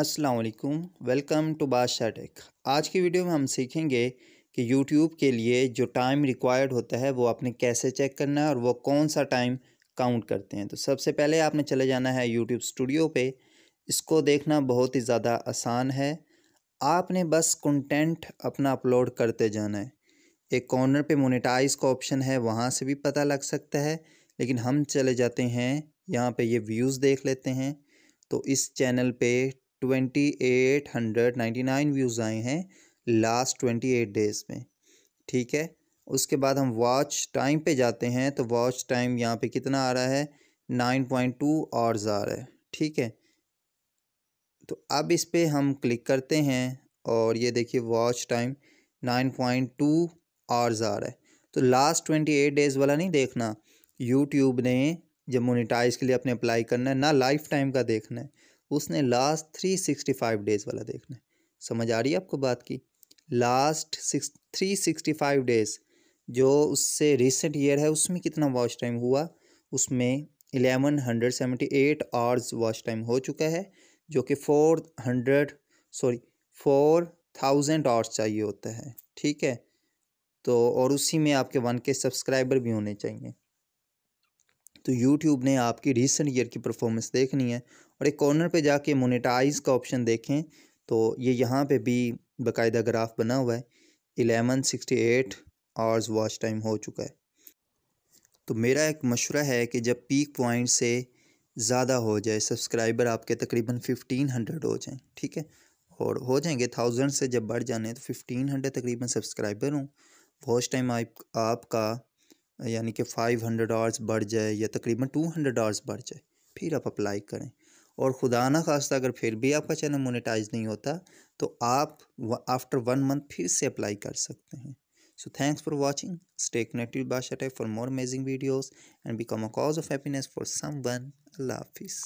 असलकुम welcome to बादशाह take आज की वीडियो में हम सीखेंगे कि YouTube के लिए जो टाइम रिक्वायर्ड होता है वो आपने कैसे चेक करना है और वो कौन सा टाइम काउंट करते हैं तो सबसे पहले आपने चले जाना है YouTube स्टूडियो पे इसको देखना बहुत ही ज़्यादा आसान है आपने बस कंटेंट अपना अपलोड करते जाना है एक कॉर्नर पे मोनिटाइज का ऑप्शन है वहाँ से भी पता लग सकता है लेकिन हम चले जाते हैं यहाँ पर ये व्यूज़ देख लेते हैं तो इस चैनल पे twenty eight hundred ninety nine views आए हैं लास्ट ट्वेंटी एट डेज़ में ठीक है उसके बाद हम वॉच टाइम पे जाते हैं तो वॉच टाइम यहाँ पे कितना आ रहा है नाइन पॉइंट टू आवर्स आ रहा है ठीक है तो अब इस पर हम क्लिक करते हैं और ये देखिए watch time nine point two hours आ रहा है तो लास्ट ट्वेंटी एट डेज़ वाला नहीं देखना यूट्यूब ने जब मोनिटाइज के लिए अपने अप्लाई करना है ना लाइफ टाइम का देखना है उसने last three sixty five days वाला देखना है समझ आ रही है आपको बात की last six three sixty five days जो उससे रिसेंट ईयर है उसमें कितना वॉच टाइम हुआ उसमें eleven hundred seventy eight hours watch time हो चुका है जो कि four hundred sorry four thousand hours चाहिए होता है ठीक है तो और उसी में आपके वन के सब्सक्राइबर भी होने चाहिए तो यूट्यूब ने आपकी रिसेंट ईयर की परफॉर्मेंस देखनी है और एक कॉर्नर पे जाके मोनेटाइज का ऑप्शन देखें तो ये यहाँ पे भी बकायदा ग्राफ बना हुआ है eleven sixty eight hours watch time हो चुका है तो मेरा एक मशवरा है कि जब पीक पॉइंट से ज़्यादा हो जाए सब्सक्राइबर आपके तकरीबन फिफ्टीन हंड्रेड हो जाएँ ठीक है और हो जाएंगे थाउजेंड से जब बढ़ जाने तो फिफ्टीन हंड्रेड तकरीबन सब्सक्राइबर हूँ वॉच टाइम आप आपका यानी कि फाइव हंड्रेड आवर्स बढ़ जाए या तकरीबन टू हंड्रेड आवर्स बढ़ जाए फिर आप अप्लाई करें और खुदा ना खास्ता अगर फिर भी आपका चैनल मोनेटाइज नहीं होता तो आप आफ्टर वन मंथ फिर से अप्लाई कर सकते हैं सो थैंक्स फॉर वॉचिंग स्टेक नेटिव बाशाटे for more amazing videos and become a cause of happiness for someone अल्लाह हाफिज़